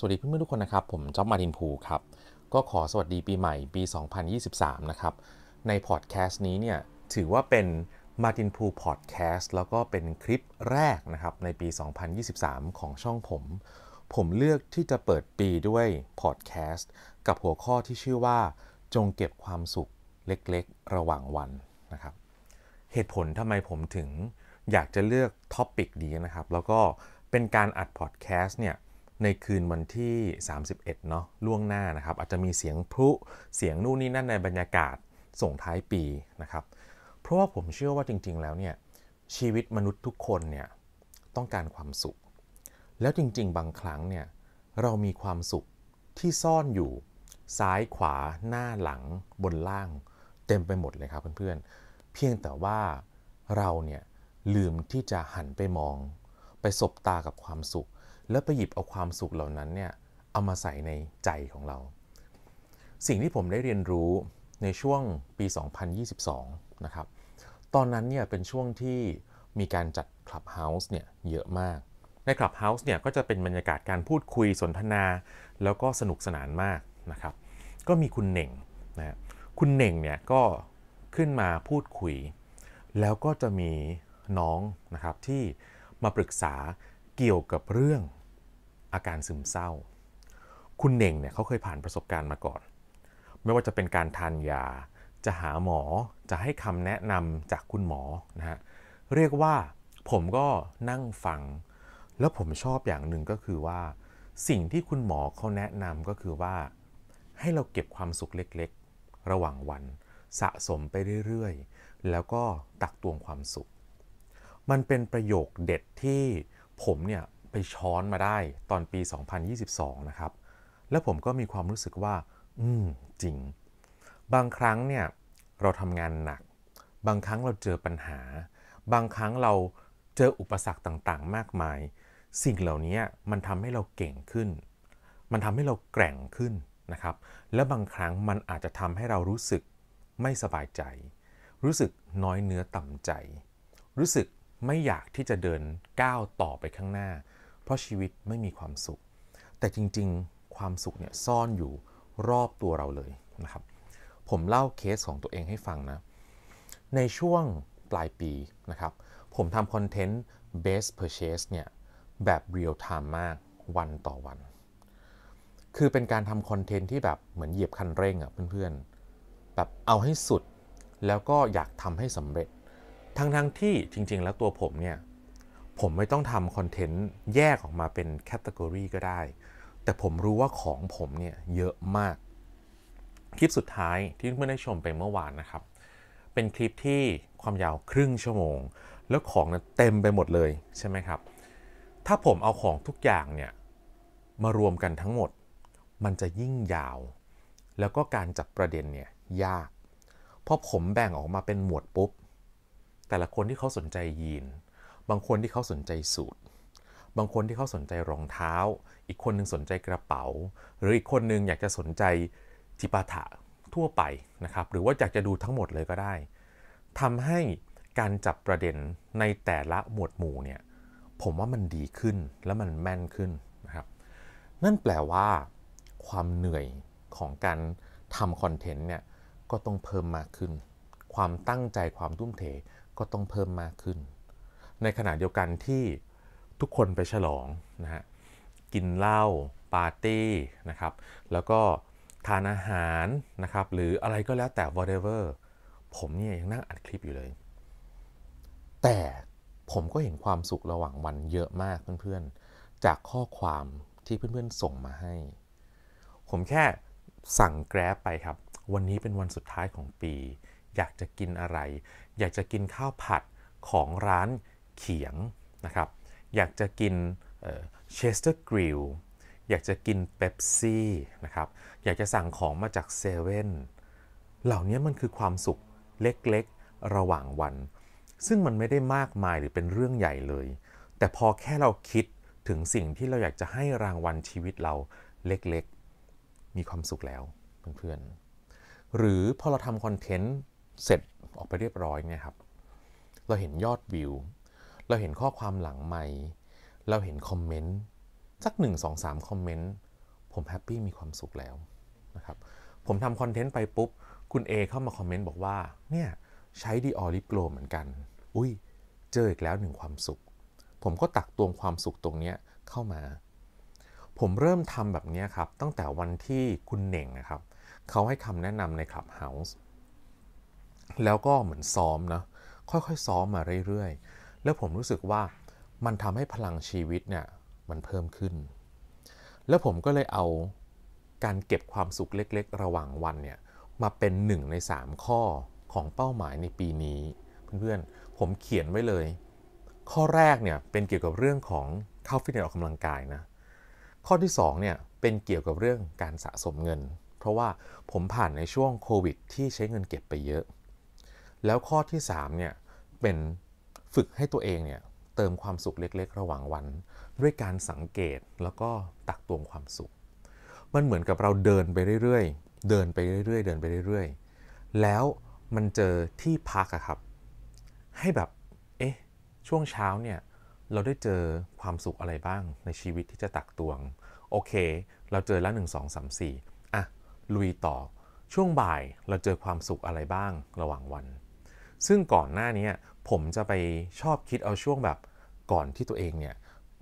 สวัสดีเพื่อนๆทุกคนนะครับผมจ๊อบมาดินภูครับ ก็ขอสวัสดีปีใหม่ปี 2023 นะครับ ในพอดแคสต์นี้เนี่ยถือว่าเป็นมาดินภูพอดแคสต์แล้วก็เป็นคลิปแรกนะครับในปี 2023 ของช่องผม ผมเลือกที่จะเปิดปีด้วยพอดแคสต์กับหัวข้อที่ชื่อว่าจงเก็บความสุขเล็กๆ ระหว่างวันนะครับเหตุผลทำไมผมถึงอยากจะเลือกท็อปิกนี้นะครับ แล้วก็เป็นการอัดพอดแคสต์เนี่ยในคืนวันที่ 31เนาะล่วงหน้านะครับอาจจะมีเสียงพลุเสียงนู่นนี่นั่นในบรรยากาศส่งท้ายปีนะครับ เพราะว่าผมเชื่อว่าจริง ๆแล้วเนี่ยชีวิตมนุษย์ทุกคนเนี่ยต้องการความสุข แล้วจริง ๆ บางครั้งเนี่ยเรามีความสุขที่ซ่อนอยู่ซ้ายขวาหน้าหลังบนล่างเต็มไปหมดเลยครับเพื่อนๆ เพียงแต่ว่าเราเนี่ยลืมที่จะหันไปมอง ไปสบตากับความสุขแล้วไปหยิบเอาความสุขเหล่านั้นเนี่ย เอามาใส่ในใจของเรา สิ่งที่ผมได้เรียนรู้ในช่วงปี 2022นะครับ ตอนนั้นเนี่ยเป็นช่วงที่มีการจัด Clubhouse เนี่ยเยอะมาก ใน Clubhouse เนี่ยก็จะเป็นบรรยากาศการพูดคุยสนทนา แล้วก็สนุกสนานมากนะครับ ก็มีคุณเน่งนะคุณเน่งเนี่ยก็ขึ้นมาพูดคุย แล้วก็จะมีน้องนะครับที่มาปรึกษาเกี่ยวกับเรื่องอาการซึมเศร้า คุณเน่งเนี่ยเขาเคยผ่านประสบการณ์มาก่อน ไม่ว่าจะเป็นการทานยา จะหาหมอ จะให้คำแนะนำจากคุณหมอนะฮะ เรียกว่า ผมก็นั่งฟัง แล้วผมชอบอย่างหนึ่งก็คือว่า สิ่งที่คุณหมอเขาแนะนำก็คือว่า ให้เราเก็บความสุขเล็ก ๆ ระหว่างวัน สะสมไปเรื่อย ๆ แล้วก็ตักตวงความสุข มันเป็นประโยคเด็ดที่ผมเนี่ยไปช้อนมาได้ตอนปี2022 นะครับ แล้วผมก็มีความรู้สึกว่า อืม จริง บางครั้งเนี่ยเราทำงานหนัก บางครั้งเราเจอปัญหา บางครั้งเราเจออุปสรรคต่างๆมากมาย สิ่งเหล่านี้มันทำให้เราเก่งขึ้น มันทำให้เราแกร่งขึ้นนะครับ และบางครั้งมันอาจจะทำให้เรารู้สึกไม่สบายใจ รู้สึกน้อยเนื้อต่ำใจ รู้สึกไม่อยากที่จะเดินก้าวต่อไปข้างหน้าเพราะชีวิตไม่มีความสุข แต่จริงๆ ความสุขเนี่ย ซ่อนอยู่รอบตัวเราเลยนะครับ ผมเล่าเคสของตัวเองให้ฟังนะ ในช่วงปลายปีนะครับ ผมทำคอนเทนต์ b e s t purchase เนี่ย แบบ real time มากวันต่อวัน คือเป็นการทำคอนเทนต์ที่แบบเหมือนเหยียบคันเร่งอะ่ะเพื่อนๆ แบบเอาให้สุดแล้วก็อยากทำให้สำเร็จทั้งๆ ที่จริงๆ แล้วตัวผมเนี่ยผมไม่ต้องทำคอนเทนต์แยกออกมาเป็นแคตตากรีก็ได้ แต่ผมรู้ว่าของผมเนี่ยเยอะมาก คลิปสุดท้ายที่เพื่อนได้ชมไปเมื่อวานนะครับ เป็นคลิปที่ความยาวครึ่งชั่วโมง แล้วของนะเต็มไปหมดเลยใช่ไหมครับ ถ้าผมเอาของทุกอย่างเนี่ยมารวมกันทั้งหมด มันจะยิ่งยาว แล้วก็การจับประเด็นเนี่ยยาก เพราะผมแบ่งออกมาเป็นหมวดปุ๊บ แต่ละคนที่เขาสนใจยีนบางคนที่เขาสนใจสูตร บางคนที่เขาสนใจรองเท้า อีกคนนึงสนใจกระเป๋า หรืออีกคนนึงอยากจะสนใจจิปาถะทั่วไปนะครับ หรือว่าอยากจะดูทั้งหมดเลยก็ได้ ทำให้การจับประเด็นในแต่ละหมวดหมู่เนี่ย ผมว่ามันดีขึ้นและมันแม่นขึ้นนะครับ นั่นแปลว่าความเหนื่อยของการทำคอนเทนต์เนี่ยก็ต้องเพิ่มมากขึ้น ความตั้งใจความทุ่มเทก็ต้องเพิ่มมากขึ้นในขณะเดียวกันที่ทุกคนไปฉลองนะฮะกินเหล้าปาร์ตี้นะครับ แล้วก็ ทานอาหารนะครับ หรืออะไรก็แล้วแต่ whatever ผมเนี่ยยังนั่งอัดคลิปอยู่เลย แต่ผมก็เห็นความสุขระหว่างวันเยอะมากเพื่อนๆ จากข้อความที่เพื่อนๆส่งมาให้ ผมแค่สั่งแกร็บไปครับ วันนี้เป็นวันสุดท้ายของปี อยากจะกินอะไร อยากจะกินข้าวผัดของร้านเขียงนะครับ อยากจะกินเชสเตอร์กริลอยากจะกินเปปซี่นะครับ อยากจะสั่งของมาจากเซเว่นเหล่านี้มันคือความสุขเล็ก ๆ ระหว่างวัน ซึ่งมันไม่ได้มากมายหรือเป็นเรื่องใหญ่เลย แต่พอแค่เราคิดถึงสิ่งที่เราอยากจะให้รางวัลชีวิตเราเล็ก ๆ มีความสุขแล้วเพื่อนๆหรือพอเราทำคอนเทนต์เสร็จออกไปเรียบร้อยเนี่ยครับ เราเห็นยอดวิวเราเห็นข้อความหลังใหม่ เราเห็นคอมเมนต์สัก 1 2 3 คอมเมนต์ ผมแฮปปี้มีความสุขแล้วนะครับ ผมทำคอนเทนต์ไปปุ๊บ คุณ A เข้ามาคอมเมนต์บอกว่า เนี่ย ใช้ดีออลิโกลเหมือนกัน อุ้ยเจออีกแล้วหนึ่งความสุข ผมก็ตักตวงความสุขตรงนี้เข้ามา ผมเริ่มทำแบบนี้ครับ ตั้งแต่วันที่คุณเน่งนะครับ เขาให้คำแนะนำในคลับเฮาส์แล้วก็เหมือนซ้อมนะค่อยๆซ้อมมาเรื่อยๆแล้วผมรู้สึกว่ามันทำให้พลังชีวิตเนี่ยมันเพิ่มขึ้น แล้วผมก็เลยเอาการเก็บความสุขเล็กๆ ระหว่างวันเนี่ยมาเป็นหนึ่งใน 3ข้อของเป้าหมายในปีนี้ เพื่อนๆผมเขียนไว้เลย ข้อแรกเนี่ยเป็นเกี่ยวกับเรื่องของเข้าฟิตเนสออกกำลังกายนะข้อที่2เนี่ยเป็นเกี่ยวกับเรื่องการสะสมเงินเพราะว่าผมผ่านในช่วงโควิดที่ใช้เงินเก็บไปเยอะ แล้วข้อที่3เนี่ยเป็นฝึกให้ตัวเองเนี่ยเติมความสุขเล็กๆ ระหว่างวัน ด้วยการสังเกตแล้วก็ตักตวงความสุข มันเหมือนกับเราเดินไปเรื่อยๆเดินไปเรื่อยๆเดินไปเรื่อยๆ แล้วมันเจอที่พักอะครับ ให้แบบเอ๊ะช่วงเช้าเนี่ยเราได้เจอความสุขอะไรบ้างในชีวิตที่จะตักตวงโอเค เราเจอแล้ว1 2 3 4อ่ะลุยต่อช่วงบ่ายเราเจอความสุขอะไรบ้างระหว่างวันซึ่งก่อนหน้านี้ผมจะไปชอบคิดเอาช่วงแบบก่อนที่ตัวเองเนี่ย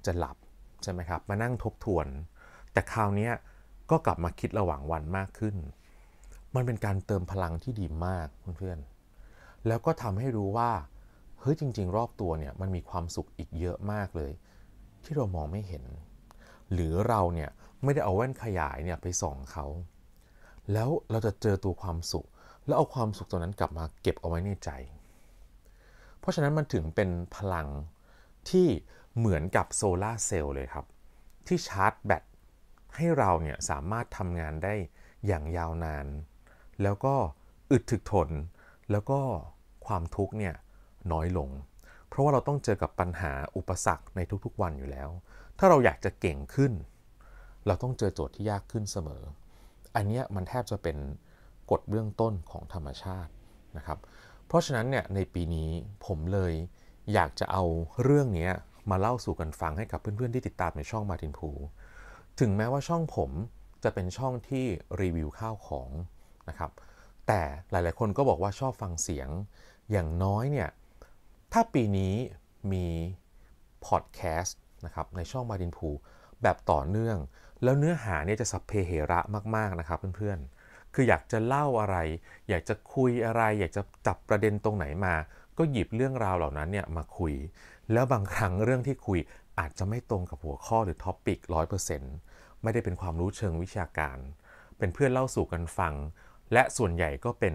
จะหลับ ใช่ไหมครับมานั่งทบทวน แต่คราวนี้ก็กลับมาคิดระหว่างวันมากขึ้น มันเป็นการเติมพลังที่ดีมากเพื่อนๆแล้วก็ทำให้รู้ว่า เฮ้ยจริงๆรอบตัวเนี่ยมันมีความสุขอีกเยอะมากเลย ที่เรามองไม่เห็น หรือเราเนี่ยไม่ได้เอาแว่นขยายเนี่ยไปส่องเขาแล้วเราจะเจอตัวความสุขแล้วเอาความสุขตรงนั้นกลับมาเก็บเอาไว้ในใจ เพราะฉะนั้นมันถึงเป็นพลังที่เหมือนกับโซลาเซลล์เลยครับ ที่ชาร์จแบตให้เราเนี่ย สามารถทำงานได้อย่างยาวนาน แล้วก็อึดถึกทน แล้วก็ความทุกข์เนี่ยน้อยลง เพราะว่าเราต้องเจอกับปัญหาอุปสรรคในทุกๆวันอยู่แล้ว ถ้าเราอยากจะเก่งขึ้น เราต้องเจอโจทย์ที่ยากขึ้นเสมอ อันนี้มันแทบจะเป็นกฎเบื้องต้นของธรรมชาตินะครับ เพราะฉะนั้นเนี่ยในปีนี้ผมเลยอยากจะเอาเรื่องนี้มาเล่าสู่กันฟังให้กับเพื่อนๆที่ติดตามในช่องมาตินพูถึงแม้ว่าช่องผมจะเป็นช่องที่รีวิวข้าวของนะครับ แต่หลายๆคนก็บอกว่าชอบฟังเสียง อย่างน้อยเนี่ยถ้าปีนี้มีพอดแคสต์นะครับในช่องมาดินพูแบบต่อเนื่อง แล้วเนื้อหาเนี่ยจะสับเพเหระมากๆนะครับเพื่อนๆคืออยากจะเล่าอะไร อยากจะคุยอะไร อยากจะจับประเด็นตรงไหนมา ก็หยิบเรื่องราวเหล่านั้นเนี่ยมาคุย แล้วบางครั้งเรื่องที่คุยอาจจะไม่ตรงกับหัวข้อหรือท็อปิกร้อยเปอร์เซ็นต์ไม่ได้เป็นความรู้เชิงวิชาการ เป็นเพื่อนเล่าสู่กันฟัง และส่วนใหญ่ก็เป็น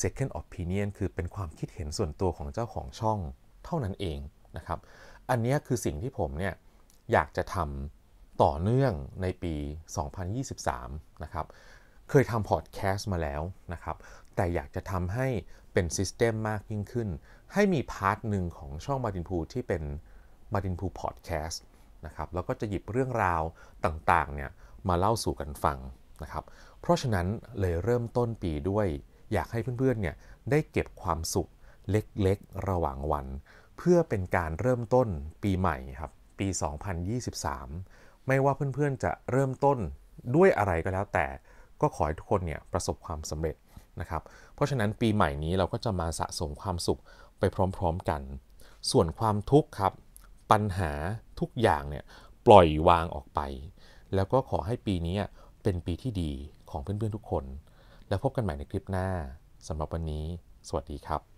second opinion คือเป็นความคิดเห็นส่วนตัวของเจ้าของช่องเท่านั้นเองนะครับ อันนี้คือสิ่งที่ผมเนี่ยอยากจะทำต่อเนื่องในปี 2023 นะครับเคยทำพอดแคสต์มาแล้วนะครับ แต่อยากจะทำให้เป็นซิสเต็มมากยิ่งขึ้น ให้มีพาร์ทหนึ่งของช่องมาดินพูที่เป็นมาดินพูพอดแคสต์นะครับ แล้วก็จะหยิบเรื่องราวต่างๆเนี่ยมาเล่าสู่กันฟังนะครับ เพราะฉะนั้นเลยเริ่มต้นปีด้วย อยากให้เพื่อนๆเนี่ยได้เก็บความสุขเล็กๆ ระหว่างวัน เพื่อเป็นการเริ่มต้นปีใหม่ครับปี 2023 ไม่ว่าเพื่อนๆจะเริ่มต้นด้วยอะไรก็แล้ว แต่ก็ขอให้ทุกคนเนี่ยประสบความสำเร็จนะครับ เพราะฉะนั้นปีใหม่นี้เราก็จะมาสะสมความสุขไปพร้อมๆกัน ส่วนความทุกข์ครับ ปัญหาทุกอย่างเนี่ยปล่อยวางออกไป แล้วก็ขอให้ปีนี้เป็นปีที่ดีของเพื่อนๆทุกคน แล้วพบกันใหม่ในคลิปหน้าสำหรับวันนี้ สวัสดีครับ